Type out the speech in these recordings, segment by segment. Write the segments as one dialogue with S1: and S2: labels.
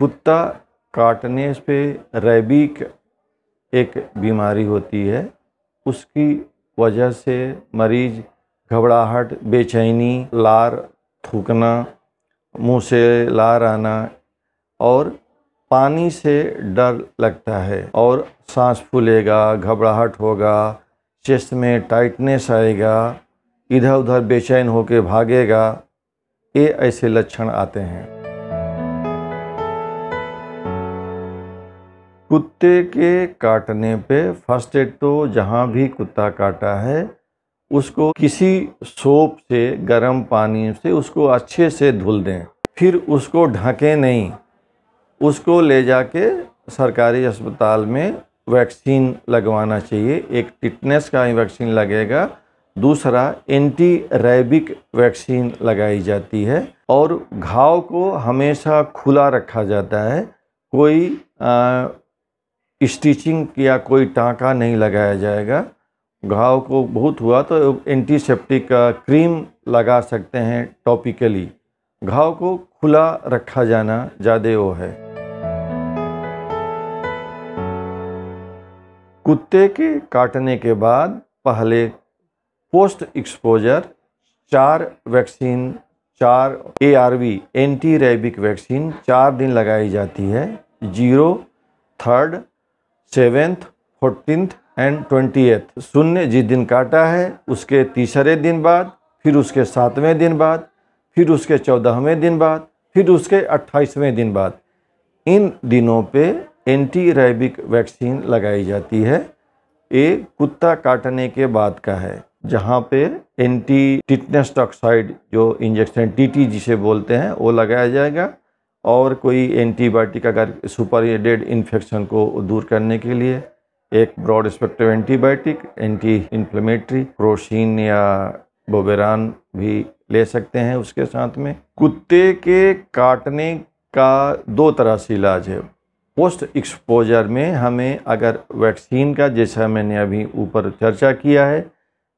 S1: कुत्ता काटने पे रैबिक एक बीमारी होती है उसकी वजह से मरीज घबराहट बेचैनी लार थूकना मुंह से लार आना और पानी से डर लगता है और सांस फूलेगा घबराहट होगा चेस्ट में टाइटनेस आएगा इधर उधर बेचैन होकर भागेगा ये ऐसे लक्षण आते हैं कुत्ते के काटने पे फर्स्ट एड तो जहाँ भी कुत्ता काटा है उसको किसी सोप से गर्म पानी से उसको अच्छे से धुल दें फिर उसको ढकें नहीं उसको ले जाके सरकारी अस्पताल में वैक्सीन लगवाना चाहिए एक टिटनेस का वैक्सीन लगेगा दूसरा एंटी रैबिक वैक्सीन लगाई जाती है और घाव को हमेशा खुला रखा जाता है कोई स्टिचिंग या कोई टाँका नहीं लगाया जाएगा घाव को बहुत हुआ तो एंटीसेप्टिक का क्रीम लगा सकते हैं टॉपिकली घाव को खुला रखा जाना ज़्यादा वो है कुत्ते के काटने के बाद पहले पोस्ट एक्सपोजर चार वैक्सीन चार A R V anti rabic vaccine चार दिन लगाई जाती है zero third seventh fourteenth and twenty eighth शून्य जिस दिन काटा है उसके तीसरे दिन बाद फिर उसके सातवें दिन बाद फिर उसके चौदहवें दिन बाद फिर उसके अट्ठाईसवें दिन बाद इन दिनों पे एंटी रैबिक वैक्सीन लगाई जाती है ये कुत्ता काटने के बाद का है जहाँ पे एंटी टिटनेस टॉक्साइड जो इंजेक्शन टीटी जिसे बोलते हैं वो लगाया जाएगा और कोई एंटीबायोटिक अगर सुपर एडेड इन्फेक्शन को दूर करने के लिए एक broad spectrum antibiotic anti inflammatory Crocin या बोबेरान भी ले सकते हैं उसके साथ में कुत्ते के काटने का दो तरह से इलाज है पोस्ट एक्सपोजर में हमें अगर वैक्सीन का जैसा मैंने अभी ऊपर चर्चा किया है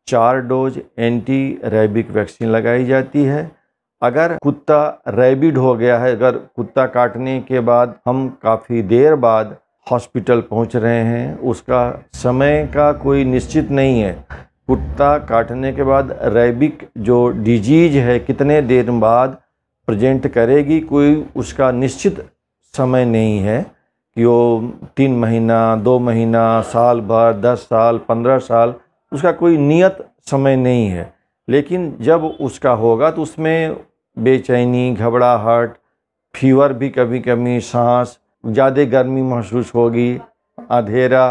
S1: चार डोज एंटी रेबिक वैक्सीन लगाई जाती है अगर कुत्ता रैबिड हो गया है अगर कुत्ता काटने के बाद हम काफ़ी देर बाद हॉस्पिटल पहुंच रहे हैं उसका समय का कोई निश्चित नहीं है कुत्ता काटने के बाद रैबिक जो डिजीज है कितने देर बाद प्रेजेंट करेगी कोई उसका निश्चित समय नहीं है कि वो तीन महीना दो महीना साल भर दस साल पंद्रह साल उसका कोई नियत समय नहीं है लेकिन जब उसका होगा तो उसमें बेचैनी घबराहट फीवर भी कभी कभी सांस ज़्यादा गर्मी महसूस होगी अंधेरा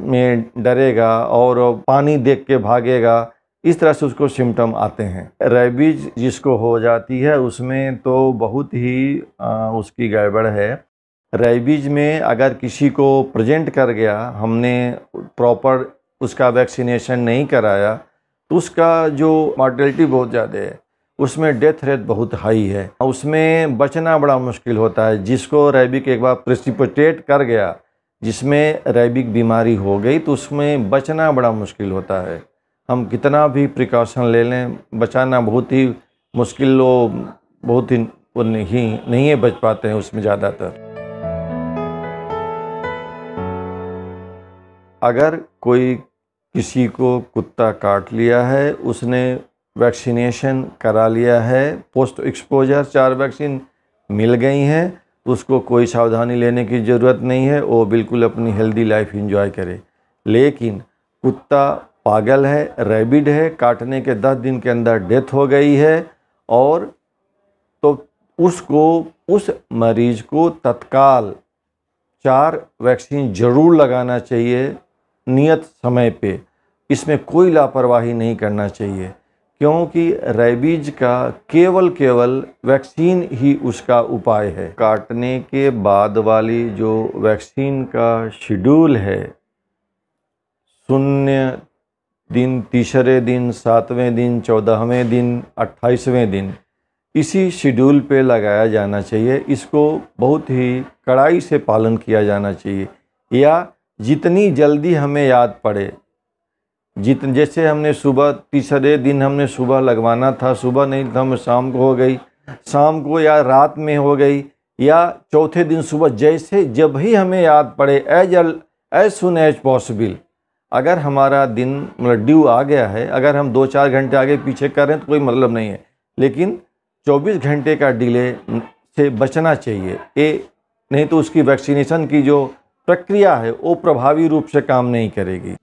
S1: में डरेगा और पानी देख के भागेगा इस तरह से उसको सिम्टम आते हैं रेबीज जिसको हो जाती है उसमें तो बहुत ही आ, उसकी गड़बड़ है रेबीज में अगर किसी को प्रेजेंट कर गया हमने प्रॉपर उसका वैक्सीनेशन नहीं कराया तो उसका जो मॉर्टलिटी बहुत ज़्यादा है उसमें डेथ रेट बहुत हाई है उसमें बचना बड़ा मुश्किल होता है जिसको रैबिक एक बार प्रिस्टिपोटेट कर गया जिसमें रैबिक बीमारी हो गई तो उसमें बचना बड़ा मुश्किल होता है हम कितना भी प्रिकॉशन ले लें बचाना बहुत ही मुश्किल वो बहुत ही वो नहीं नहीं बच पाते हैं उसमें ज़्यादातर अगर कोई किसी को कुत्ता काट लिया है उसने वैक्सीनेशन करा लिया है पोस्ट एक्सपोजर चार वैक्सीन मिल गई हैं उसको कोई सावधानी लेने की ज़रूरत नहीं है वो बिल्कुल अपनी हेल्दी लाइफ इंजॉय करे लेकिन कुत्ता पागल है रैबिड है काटने के दस दिन के अंदर डेथ हो गई है और तो उसको उस मरीज़ को तत्काल चार वैक्सीन ज़रूर लगाना चाहिए नियत समय पे इसमें कोई लापरवाही नहीं करना चाहिए क्योंकि रेबीज का केवल केवल वैक्सीन ही उसका उपाय है काटने के बाद वाली जो वैक्सीन का शेड्यूल है शून्य दिन तीसरे दिन सातवें दिन चौदहवें दिन अट्ठाईसवें दिन इसी शेड्यूल पे लगाया जाना चाहिए इसको बहुत ही कड़ाई से पालन किया जाना चाहिए या जितनी जल्दी हमें याद पड़े जितने जैसे हमने सुबह तीसरे दिन हमने सुबह लगवाना था सुबह नहीं था तो हमें शाम को हो गई शाम को या रात में हो गई या चौथे दिन सुबह जैसे जब ही हमें याद पड़े as all as soon as possible अगर हमारा दिन मतलब ड्यू आ गया है अगर हम दो चार घंटे आगे पीछे कर रहे हैं तो कोई मतलब नहीं है लेकिन 24 घंटे का डिले से बचना चाहिए ए नहीं तो उसकी वैक्सीनेशन की जो प्रक्रिया है वो प्रभावी रूप से काम नहीं करेगी